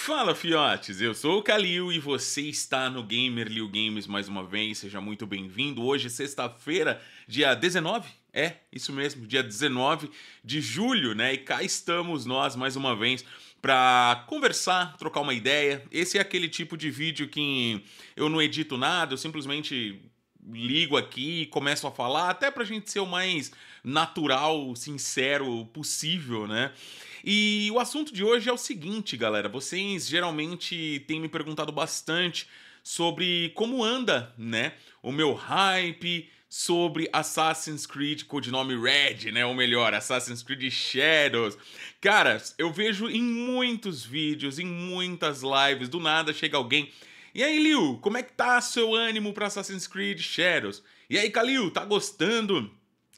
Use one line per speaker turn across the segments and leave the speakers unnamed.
Fala fiotes, eu sou o Kalil e você está no Gamer Liu Games mais uma vez, seja muito bem-vindo. Hoje, é sexta-feira, dia 19, é, isso mesmo, dia 19 de julho, né? E cá estamos nós mais uma vez para conversar, trocar uma ideia. Esse é aquele tipo de vídeo que eu não edito nada, eu simplesmente ligo aqui e começo a falar, até pra gente ser o mais natural, sincero possível, né? E o assunto de hoje é o seguinte, galera. Vocês geralmente têm me perguntado bastante sobre como anda, né? O meu hype sobre Assassin's Creed codinome Red, né? Ou melhor, Assassin's Creed Shadows. Cara, eu vejo em muitos vídeos, em muitas lives, do nada chega alguém e aí, Liu, como é que tá seu ânimo para Assassin's Creed Shadows? E aí, Kalil, tá gostando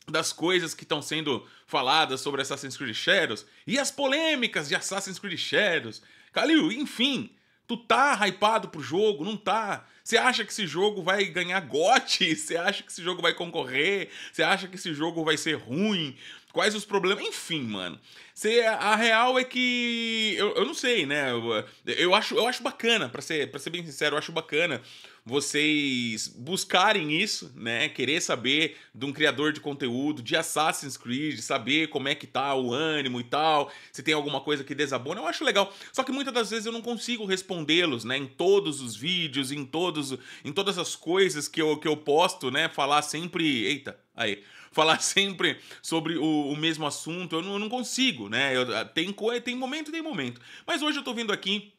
das coisas que estão sendo faladas sobre Assassin's Creed Shadows? E as polêmicas de Assassin's Creed Shadows? Kalil, enfim, tu tá hypado pro jogo? Não tá? Você acha que esse jogo vai ganhar gote? Você acha que esse jogo vai concorrer? Você acha que esse jogo vai ser ruim? quais os problemas. Enfim, mano. se a real é que. Eu, eu não sei, né? Eu, eu, acho, eu acho bacana, para ser, pra ser bem sincero, eu acho bacana vocês buscarem isso, né? Querer saber de um criador de conteúdo, de Assassin's Creed, saber como é que tá o ânimo e tal, se tem alguma coisa que desabona, eu acho legal. Só que muitas das vezes eu não consigo respondê-los, né? Em todos os vídeos, em todos, em todas as coisas que eu, que eu posto, né? Falar sempre, eita, aí falar sempre sobre o, o mesmo assunto, eu não, eu não consigo, né? Eu, ah, tem, tem momento, tem momento. Mas hoje eu tô vindo aqui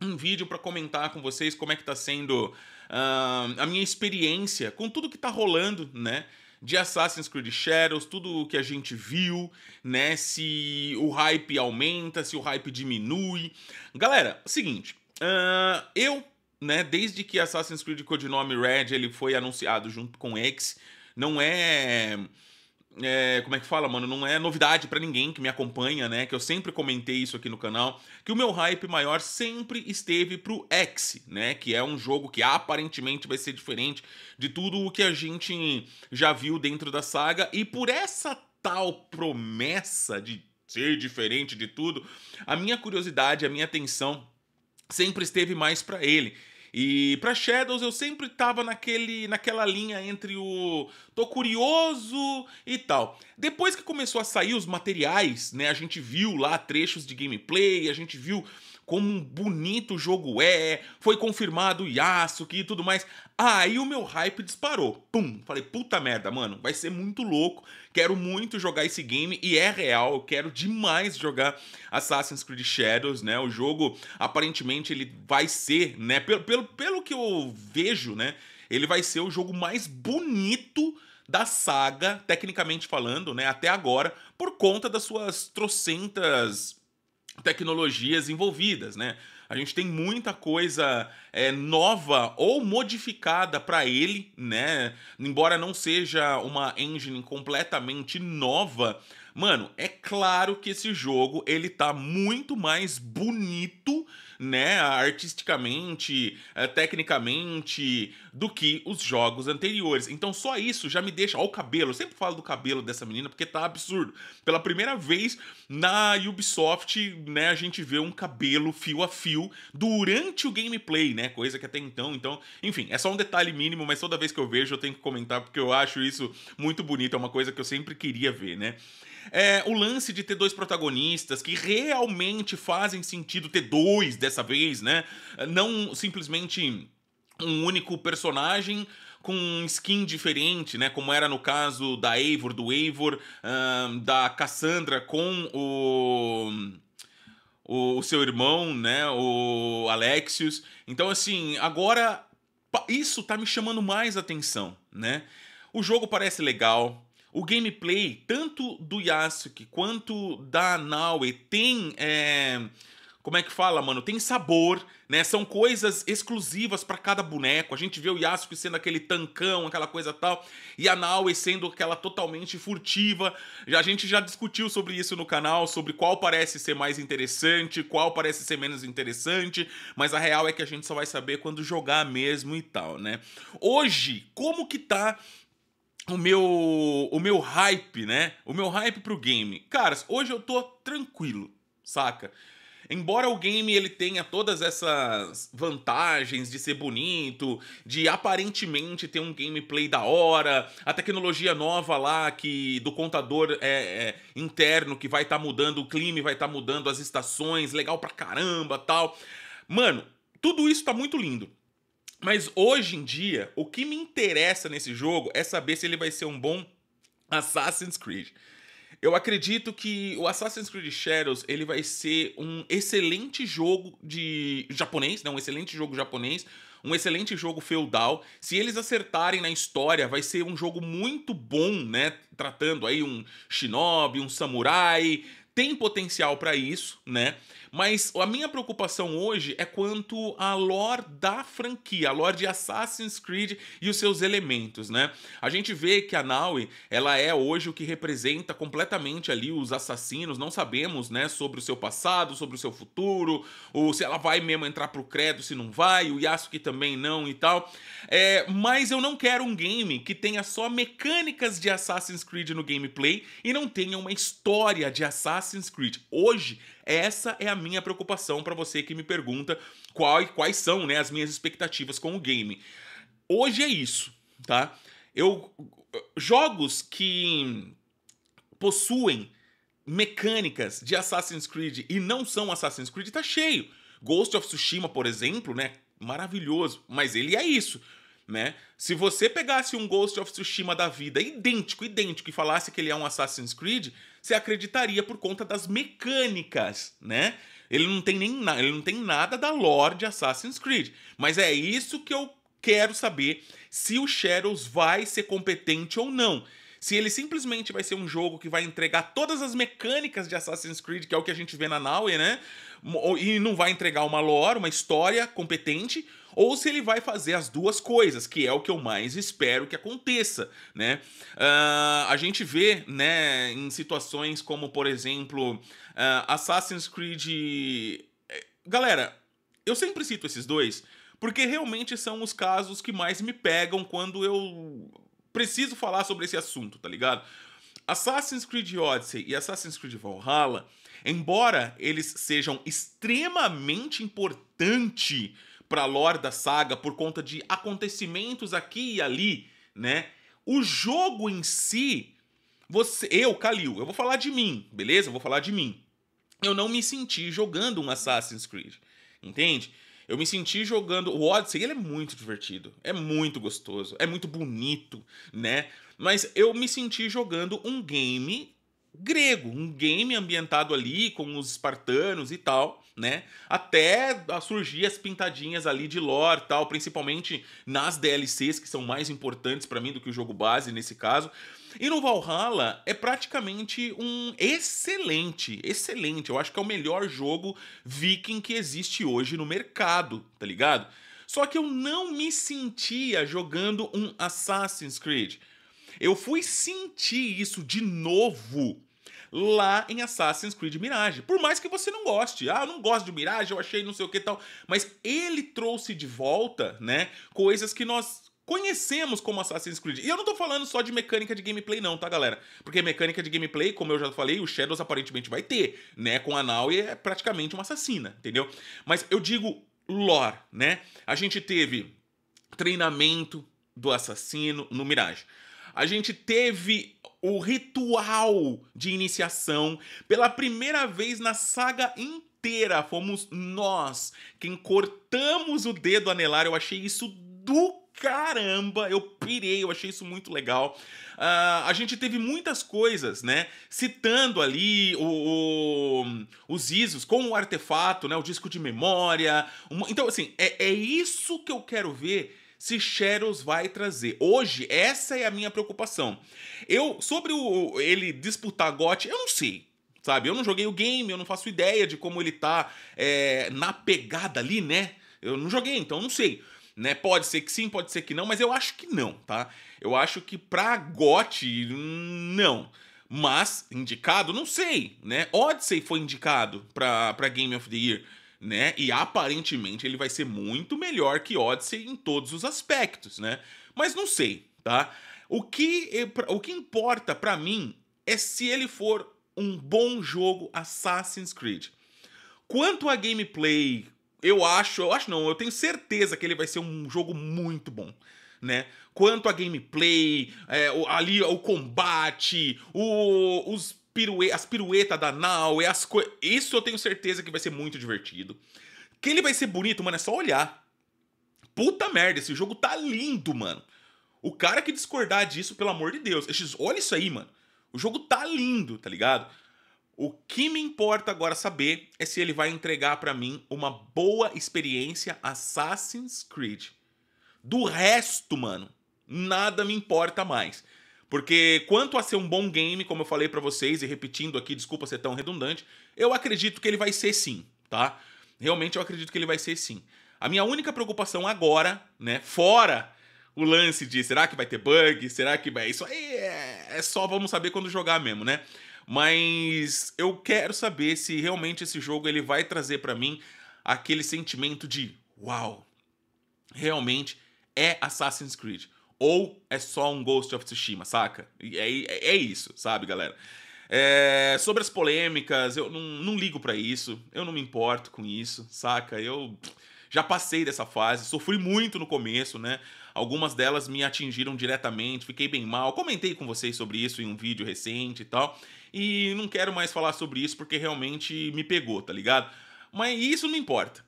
um vídeo para comentar com vocês como é que tá sendo uh, a minha experiência com tudo que tá rolando, né? de Assassin's Creed Shadows, tudo o que a gente viu, né? Se o hype aumenta, se o hype diminui. Galera, é seguinte, uh, eu, né, desde que Assassin's Creed Codinome Red ele foi anunciado junto com X, não é, é como é que fala, mano? Não é novidade para ninguém que me acompanha, né? Que eu sempre comentei isso aqui no canal, que o meu hype maior sempre esteve pro X, né? Que é um jogo que aparentemente vai ser diferente de tudo o que a gente já viu dentro da saga e por essa tal promessa de ser diferente de tudo, a minha curiosidade, a minha atenção sempre esteve mais para ele. E para Shadows eu sempre tava naquele, naquela linha entre o tô curioso e tal. Depois que começou a sair os materiais, né, a gente viu lá trechos de gameplay, a gente viu como um bonito jogo é, foi confirmado Yasuki e tudo mais. Aí o meu hype disparou. Pum, falei, puta merda, mano, vai ser muito louco. Quero muito jogar esse game e é real, eu quero demais jogar Assassin's Creed Shadows, né? O jogo aparentemente ele vai ser, né, pelo, pelo, pelo que eu vejo, né, ele vai ser o jogo mais bonito da saga, tecnicamente falando, né, até agora, por conta das suas trocentas tecnologias envolvidas, né? A gente tem muita coisa é, nova ou modificada para ele, né? Embora não seja uma engine completamente nova, mano, é claro que esse jogo ele tá muito mais bonito né, artisticamente, eh, tecnicamente, do que os jogos anteriores. Então só isso já me deixa. Ó, o cabelo, eu sempre falo do cabelo dessa menina porque tá absurdo. Pela primeira vez na Ubisoft, né, a gente vê um cabelo fio a fio durante o gameplay, né, coisa que até então, então, enfim, é só um detalhe mínimo, mas toda vez que eu vejo eu tenho que comentar porque eu acho isso muito bonito, é uma coisa que eu sempre queria ver, né. É, o lance de ter dois protagonistas que realmente fazem sentido ter dois dessa vez, né? Não simplesmente um único personagem com um skin diferente, né? Como era no caso da Eivor, do Eivor, um, da Cassandra com o o, seu irmão, né, o Alexius. Então, assim, agora isso tá me chamando mais atenção, né? O jogo parece legal, o gameplay, tanto do Yasuke quanto da Naue, tem. É... Como é que fala, mano? Tem sabor, né? São coisas exclusivas para cada boneco. A gente vê o Yasuke sendo aquele tancão, aquela coisa tal, e a Naue sendo aquela totalmente furtiva. A gente já discutiu sobre isso no canal, sobre qual parece ser mais interessante, qual parece ser menos interessante, mas a real é que a gente só vai saber quando jogar mesmo e tal, né? Hoje, como que tá o meu o meu hype, né? O meu hype pro game. Caras, hoje eu tô tranquilo, saca? Embora o game ele tenha todas essas vantagens de ser bonito, de aparentemente ter um gameplay da hora, a tecnologia nova lá que do contador é, é interno que vai estar tá mudando o clima, vai estar tá mudando as estações, legal pra caramba, tal. Mano, tudo isso tá muito lindo. Mas hoje em dia, o que me interessa nesse jogo é saber se ele vai ser um bom Assassin's Creed. Eu acredito que o Assassin's Creed Shadows ele vai ser um excelente jogo de japonês, né? um excelente jogo japonês, um excelente jogo feudal. Se eles acertarem na história, vai ser um jogo muito bom, né? Tratando aí um shinobi, um samurai, tem potencial para isso, né? Mas a minha preocupação hoje é quanto à lore da franquia, a lore de Assassin's Creed e os seus elementos, né? A gente vê que a Naui, ela é hoje o que representa completamente ali os assassinos, não sabemos, né, sobre o seu passado, sobre o seu futuro, ou se ela vai mesmo entrar pro credo, se não vai, o Yasuke também não e tal. É, mas eu não quero um game que tenha só mecânicas de Assassin's Creed no gameplay e não tenha uma história de Assassin's Creed. Hoje, essa é a minha preocupação para você que me pergunta qual, quais são né, as minhas expectativas com o game. Hoje é isso, tá? Eu jogos que possuem mecânicas de Assassin's Creed e não são Assassin's Creed tá cheio. Ghost of Tsushima, por exemplo, né? Maravilhoso, mas ele é isso né? Se você pegasse um Ghost of Tsushima da vida idêntico, idêntico, e falasse que ele é um Assassin's Creed, você acreditaria por conta das mecânicas, né? Ele não tem, nem ele não tem nada da lore de Assassin's Creed. Mas é isso que eu quero saber se o Shadows vai ser competente ou não. Se ele simplesmente vai ser um jogo que vai entregar todas as mecânicas de Assassin's Creed, que é o que a gente vê na Naue, né? E não vai entregar uma lore, uma história competente, ou se ele vai fazer as duas coisas, que é o que eu mais espero que aconteça, né? Uh, a gente vê, né, em situações como, por exemplo, uh, Assassin's Creed. Eh, galera, eu sempre cito esses dois porque realmente são os casos que mais me pegam quando eu preciso falar sobre esse assunto, tá ligado? Assassin's Creed Odyssey e Assassin's Creed Valhalla, embora eles sejam extremamente importantes para lore da saga por conta de acontecimentos aqui e ali, né? O jogo em si, você, eu, Kalil, eu vou falar de mim, beleza? Eu vou falar de mim. Eu não me senti jogando um Assassin's Creed, entende? Eu me senti jogando. O Odyssey ele é muito divertido, é muito gostoso, é muito bonito, né? Mas eu me senti jogando um game grego, um game ambientado ali com os espartanos e tal né? Até surgir as pintadinhas ali de lore tal, principalmente nas DLCs, que são mais importantes para mim do que o jogo base nesse caso. E no Valhalla é praticamente um excelente, excelente, eu acho que é o melhor jogo viking que existe hoje no mercado, tá ligado? Só que eu não me sentia jogando um Assassin's Creed. Eu fui sentir isso de novo lá em Assassin's Creed Mirage. Por mais que você não goste. Ah, eu não gosto de Mirage, eu achei não sei o que tal. Mas ele trouxe de volta, né, coisas que nós conhecemos como Assassin's Creed. E eu não tô falando só de mecânica de gameplay não, tá, galera? Porque mecânica de gameplay, como eu já falei, o Shadows aparentemente vai ter, né? Com a Naui é praticamente uma assassina, entendeu? Mas eu digo lore, né? A gente teve treinamento do assassino no Mirage a gente teve o ritual de iniciação pela primeira vez na saga inteira. Fomos nós quem cortamos o dedo anelar. Eu achei isso do caramba, eu pirei, eu achei isso muito legal. Uh, a gente teve muitas coisas, né? Citando ali o, o, os ISOs com o artefato, né? O disco de memória. Uma... então, assim, é, é isso que eu quero ver se Shadows vai trazer. Hoje, essa é a minha preocupação. Eu, sobre o, ele disputar GOT, eu não sei sabe? Eu não joguei o game, eu não faço ideia de como ele tá é, na pegada ali, né? Eu não joguei, então não sei. Né? Pode ser que sim, pode ser que não, mas eu acho que não, tá? Eu acho que pra GOT, não. Mas, indicado, não sei, né? Odyssey foi indicado pra, pra Game of the Year né? E aparentemente ele vai ser muito melhor que Odyssey em todos os aspectos, né? Mas não sei, tá? O que, eh, o que importa para mim é se ele for um bom jogo Assassin's Creed. Quanto a gameplay, eu acho, eu acho não, eu tenho certeza que ele vai ser um jogo muito bom. Né? Quanto a gameplay, é, ali o combate, o, os pirue, as piruetas da Nau, é as coisas. Isso eu tenho certeza que vai ser muito divertido. Que ele vai ser bonito, mano, é só olhar. Puta merda, esse jogo tá lindo, mano. O cara que discordar disso, pelo amor de Deus. Olha isso aí, mano. O jogo tá lindo, tá ligado? O que me importa agora saber é se ele vai entregar para mim uma boa experiência Assassin's Creed. Do resto, mano, nada me importa mais. Porque quanto a ser um bom game, como eu falei para vocês e repetindo aqui, desculpa ser tão redundante, eu acredito que ele vai ser sim, tá? Realmente eu acredito que ele vai ser sim. A minha única preocupação agora, né, fora o lance de será que vai ter bug, será que vai. Isso aí é, é só vamos saber quando jogar mesmo, né? Mas eu quero saber se realmente esse jogo ele vai trazer para mim aquele sentimento de uau, realmente é Assassin's Creed ou é só um Ghost of Tsushima, saca? É, é, é, isso, sabe, galera? É, sobre as polêmicas, eu não, não ligo para isso, eu não me importo com isso, saca? Eu já passei dessa fase, sofri muito no começo, né? Algumas delas me atingiram diretamente, fiquei bem mal. Comentei com vocês sobre isso em um vídeo recente e tal. E não quero mais falar sobre isso porque realmente me pegou, tá ligado? Mas isso não importa,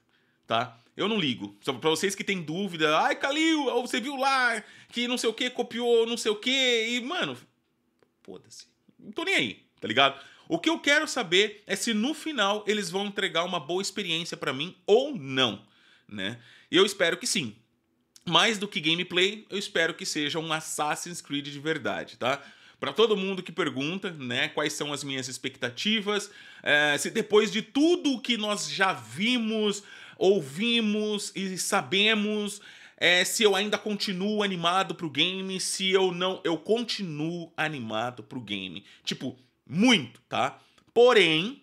tá? Eu não ligo. Só para vocês que têm dúvida, ai, Calil, você viu lá que não sei o que copiou, não sei o que, e, mano, foda-se. Não tô nem aí, tá ligado? O que eu quero saber é se no final eles vão entregar uma boa experiência para mim ou não, né? Eu espero que sim. Mais do que gameplay, eu espero que seja um Assassin's Creed de verdade, tá? Para todo mundo que pergunta, né, quais são as minhas expectativas, é, se depois de tudo que nós já vimos, ouvimos e sabemos é, se eu ainda continuo animado pro game, se eu não. Eu continuo animado pro game. Tipo, muito, tá? Porém,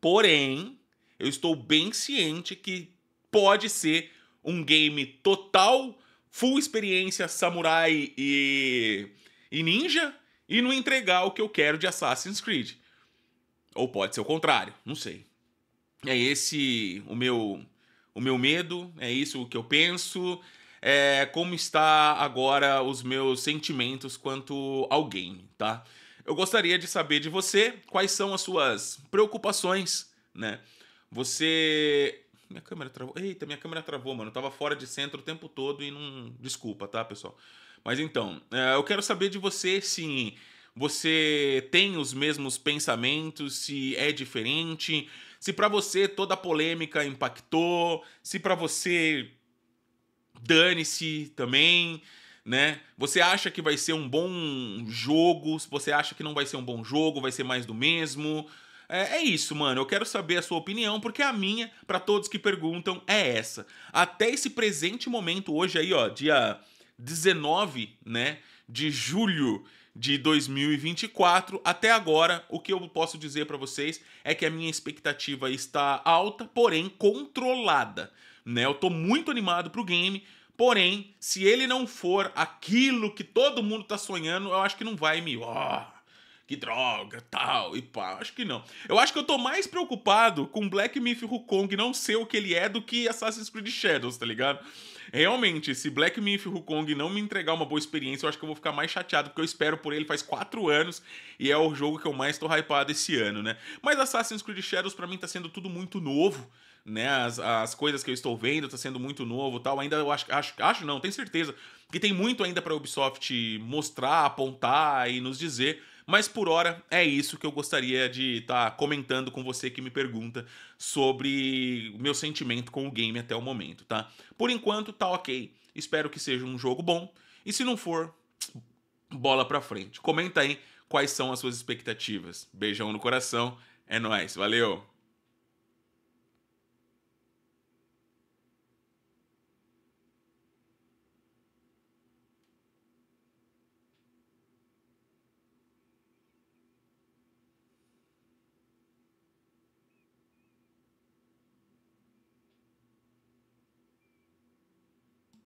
porém, eu estou bem ciente que pode ser um game total, full experiência samurai e, e ninja, e não entregar o que eu quero de Assassin's Creed. Ou pode ser o contrário, não sei é esse o meu o meu medo, é isso o que eu penso, é como está agora os meus sentimentos quanto alguém tá? Eu gostaria de saber de você quais são as suas preocupações, né? Você minha câmera travou. Eita, minha câmera travou, mano. Eu tava fora de centro o tempo todo e não. Desculpa, tá, pessoal? Mas então, é, eu quero saber de você, sim você tem os mesmos pensamentos, se é diferente, se para você toda a polêmica impactou, se para você dane-se também, né? Você acha que vai ser um bom jogo, se você acha que não vai ser um bom jogo, vai ser mais do mesmo. É, é isso, mano. Eu quero saber a sua opinião, porque a minha, para todos que perguntam, é essa. Até esse presente momento, hoje aí, ó, dia 19, né, de julho de 2024. Até agora, o que eu posso dizer para vocês é que a minha expectativa está alta, porém controlada. Né? Eu estou muito animado para o game, porém, se ele não for aquilo que todo mundo está sonhando, eu acho que não vai me. Oh que droga, tal e pá. Acho que não. Eu acho que eu tô mais preocupado com Black Myth Wukong não ser o que ele é do que Assassin's Creed Shadows, tá ligado? realmente, se Black Myth Kong não me entregar uma boa experiência, eu acho que eu vou ficar mais chateado, porque eu espero por ele faz 4 anos e é o jogo que eu mais tô hypado esse ano, né? Mas Assassin's Creed Shadows para mim tá sendo tudo muito novo né? As, as coisas que eu estou vendo tá sendo muito novo tal. Ainda eu acho, acho, acho não, tenho certeza que tem muito ainda para Ubisoft mostrar, apontar e nos dizer. Mas por hora é isso que eu gostaria de estar tá comentando com você que me pergunta sobre o meu sentimento com o game até o momento, tá? Por enquanto tá OK. Espero que seja um jogo bom. E se não for, bola pra frente. Comenta aí quais são as suas expectativas. Beijão no coração. É nóis. valeu.